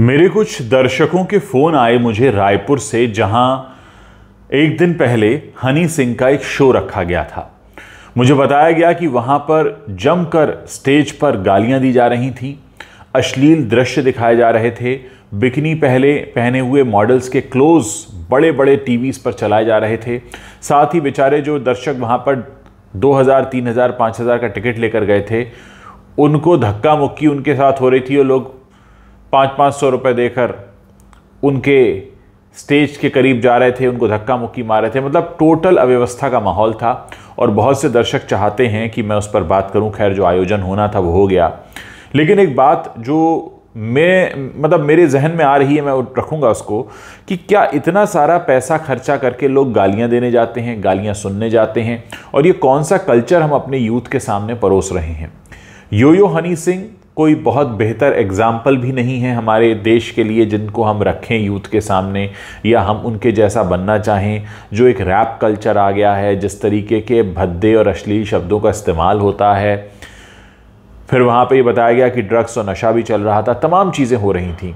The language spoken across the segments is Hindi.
मेरे कुछ दर्शकों के फ़ोन आए मुझे रायपुर से जहां एक दिन पहले हनी सिंह का एक शो रखा गया था मुझे बताया गया कि वहां पर जमकर स्टेज पर गालियां दी जा रही थी अश्लील दृश्य दिखाए जा रहे थे बिकनी पहले पहने हुए मॉडल्स के क्लोज बड़े बड़े टीवीज़ पर चलाए जा रहे थे साथ ही बेचारे जो दर्शक वहाँ पर 2000, 3000, 5000 का टिकट लेकर गए थे उनको धक्का मुक्की उनके साथ हो रही थी और लोग पाँच पाँच सौ रुपये देकर उनके स्टेज के करीब जा रहे थे उनको धक्का मुक्की मार रहे थे मतलब टोटल अव्यवस्था का माहौल था और बहुत से दर्शक चाहते हैं कि मैं उस पर बात करूं खैर जो आयोजन होना था वो हो गया लेकिन एक बात जो मैं मतलब मेरे जहन में आ रही है मैं रखूँगा उसको कि क्या इतना सारा पैसा खर्चा करके लोग गालियाँ देने जाते हैं गालियाँ सुनने जाते हैं और ये कौन सा कल्चर हम अपने यूथ के सामने परोस रहे हैं योयो हनी सिंह कोई बहुत बेहतर एग्ज़ाम्पल भी नहीं है हमारे देश के लिए जिनको हम रखें यूथ के सामने या हम उनके जैसा बनना चाहें जो एक रैप कल्चर आ गया है जिस तरीके के भद्दे और अश्लील शब्दों का इस्तेमाल होता है फिर वहाँ पे ये बताया गया कि ड्रग्स और नशा भी चल रहा था तमाम चीज़ें हो रही थी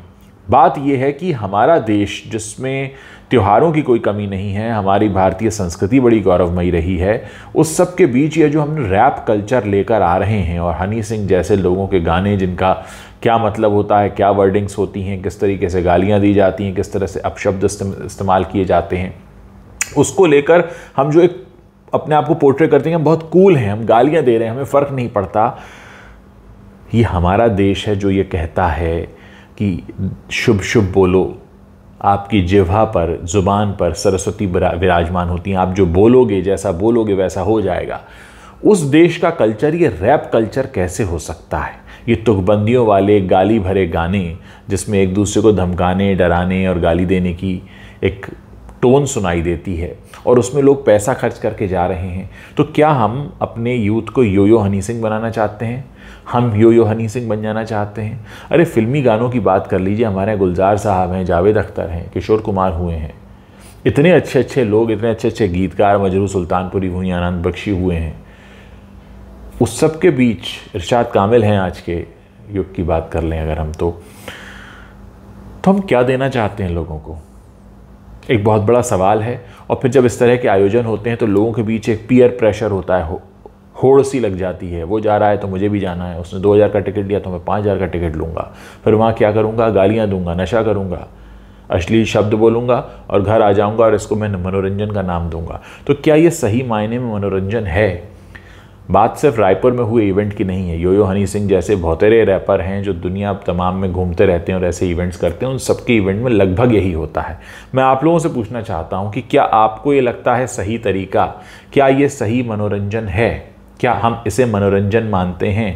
बात यह है कि हमारा देश जिसमें त्योहारों की कोई कमी नहीं है हमारी भारतीय संस्कृति बड़ी गौरवमयी रही है उस सब के बीच ये जो हम रैप कल्चर लेकर आ रहे हैं और हनी सिंह जैसे लोगों के गाने जिनका क्या मतलब होता है क्या वर्डिंग्स होती हैं किस तरीके से गालियाँ दी जाती हैं किस तरह से अपशब्द इस्तेमाल किए जाते हैं उसको लेकर हम जो एक अपने आप को पोर्ट्रेट करते हैं हम बहुत कूल हैं हम गालियाँ दे रहे हैं हमें फ़र्क नहीं पड़ता ये हमारा देश है जो ये कहता है कि शुभ शुभ बोलो आपकी जिहा पर ज़ुबान पर सरस्वती विराजमान होती हैं आप जो बोलोगे जैसा बोलोगे वैसा हो जाएगा उस देश का कल्चर ये रैप कल्चर कैसे हो सकता है ये तुकबंदियों वाले गाली भरे गाने जिसमें एक दूसरे को धमकाने डराने और गाली देने की एक टोन सुनाई देती है और उसमें लोग पैसा खर्च करके जा रहे हैं तो क्या हम अपने यूथ को यो यो हनी सिंह बनाना चाहते हैं हम यो यो हनी सिंह बन जाना चाहते हैं अरे फिल्मी गानों की बात कर लीजिए हमारे गुलजार साहब हैं जावेद अख्तर हैं किशोर कुमार हुए हैं इतने अच्छे अच्छे लोग इतने अच्छे अच्छे गीतकार मजरू सुल्तानपुरी हुई आनंद बख्शी हुए हैं उस सब के बीच इरशाद कामिल हैं आज के युग की बात कर लें अगर हम तो तो हम क्या देना चाहते हैं लोगों को एक बहुत बड़ा सवाल है और फिर जब इस तरह के आयोजन होते हैं तो लोगों के बीच एक पीयर प्रेशर होता है हो होड़ सी लग जाती है वो जा रहा है तो मुझे भी जाना है उसने दो हज़ार का टिकट लिया तो मैं पाँच हज़ार का टिकट लूँगा फिर वहाँ क्या करूँगा गालियाँ दूँगा नशा करूँगा अश्लील शब्द बोलूँगा और घर आ जाऊँगा और इसको मैं मनोरंजन का नाम दूँगा तो क्या ये सही मायने में मनोरंजन है बात सिर्फ रायपुर में हुए इवेंट की नहीं है योयो हनी सिंह जैसे बहुतेरे रैपर हैं जो दुनिया तमाम में घूमते रहते हैं और ऐसे इवेंट्स करते हैं उन सबके इवेंट में लगभग यही होता है मैं आप लोगों से पूछना चाहता हूँ कि क्या आपको ये लगता है सही तरीका क्या ये सही मनोरंजन है क्या हम इसे मनोरंजन मानते हैं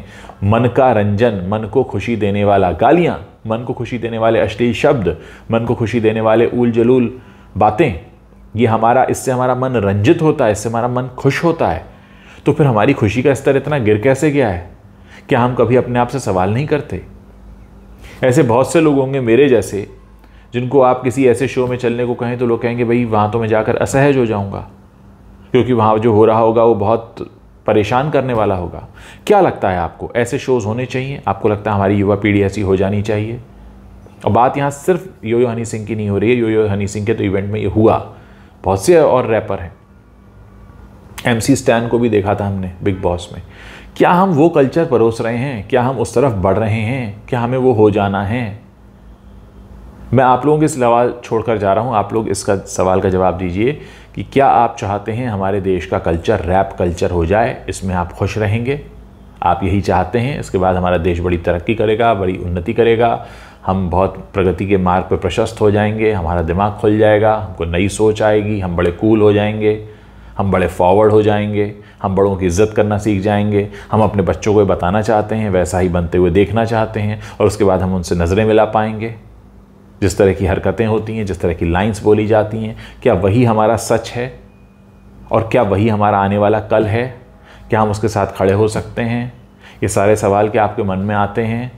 मन का रंजन मन को खुशी देने वाला गालियाँ मन को खुशी देने वाले अश्लील शब्द मन को खुशी देने वाले उल जलूल बातें ये हमारा इससे हमारा मन रंजित होता है इससे हमारा मन खुश होता है तो फिर हमारी खुशी का स्तर इतना गिर कैसे गया है क्या हम कभी अपने आप से सवाल नहीं करते ऐसे बहुत से लोग होंगे मेरे जैसे जिनको आप किसी ऐसे शो में चलने को कहें तो लोग कहेंगे भाई वहाँ तो मैं जाकर असहज हो जाऊँगा क्योंकि वहाँ जो हो रहा होगा वो बहुत परेशान करने वाला होगा क्या लगता है आपको ऐसे शोज़ होने चाहिए आपको लगता है हमारी युवा पीढ़ी ऐसी हो जानी चाहिए और बात यहाँ सिर्फ यो यो हनी सिंह की नहीं हो रही है यो यो हनी सिंह के तो इवेंट में ये हुआ बहुत से और रैपर हैं एम सी स्टैन को भी देखा था हमने बिग बॉस में क्या हम वो कल्चर परोस रहे हैं क्या हम उस तरफ बढ़ रहे हैं क्या हमें वो हो जाना है मैं आप लोगों के सवाल छोड़कर जा रहा हूँ आप लोग इसका सवाल का जवाब दीजिए कि क्या आप चाहते हैं हमारे देश का कल्चर रैप कल्चर हो जाए इसमें आप खुश रहेंगे आप यही चाहते हैं इसके बाद हमारा देश बड़ी तरक्की करेगा बड़ी उन्नति करेगा हम बहुत प्रगति के मार्ग पर प्रशस्त हो जाएंगे हमारा दिमाग खुल जाएगा हमको नई सोच आएगी हम बड़े कूल हो जाएंगे हम बड़े फॉरवर्ड हो जाएंगे हम बड़ों की इज्जत करना सीख जाएंगे हम अपने बच्चों को बताना चाहते हैं वैसा ही बनते हुए देखना चाहते हैं और उसके बाद हम उनसे नज़रें मिला पाएंगे जिस तरह की हरकतें होती हैं जिस तरह की लाइंस बोली जाती हैं क्या वही हमारा सच है और क्या वही हमारा आने वाला कल है क्या हम उसके साथ खड़े हो सकते हैं ये सारे सवाल क्या आपके मन में आते हैं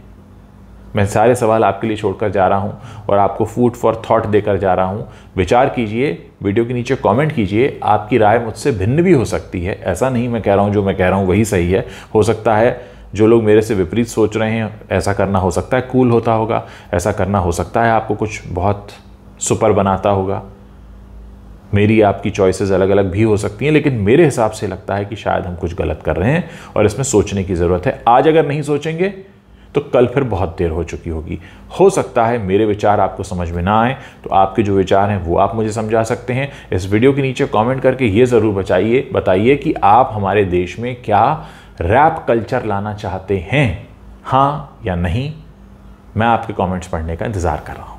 मैं सारे सवाल आपके लिए छोड़कर जा रहा हूँ और आपको फूड फॉर थॉट देकर जा रहा हूँ विचार कीजिए वीडियो के नीचे कमेंट कीजिए आपकी राय मुझसे भिन्न भी हो सकती है ऐसा नहीं मैं कह रहा हूँ जो मैं कह रहा हूँ वही सही है हो सकता है जो लोग मेरे से विपरीत सोच रहे हैं ऐसा करना हो सकता है कूल होता होगा ऐसा करना हो सकता है आपको कुछ बहुत सुपर बनाता होगा मेरी आपकी चॉइसेस अलग अलग भी हो सकती हैं लेकिन मेरे हिसाब से लगता है कि शायद हम कुछ गलत कर रहे हैं और इसमें सोचने की ज़रूरत है आज अगर नहीं सोचेंगे तो कल फिर बहुत देर हो चुकी होगी हो सकता है मेरे विचार आपको समझ में ना आए तो आपके जो विचार हैं वो आप मुझे समझा सकते हैं इस वीडियो के नीचे कमेंट करके ये ज़रूर बचाइए बताइए कि आप हमारे देश में क्या रैप कल्चर लाना चाहते हैं हाँ या नहीं मैं आपके कमेंट्स पढ़ने का इंतज़ार कर रहा हूँ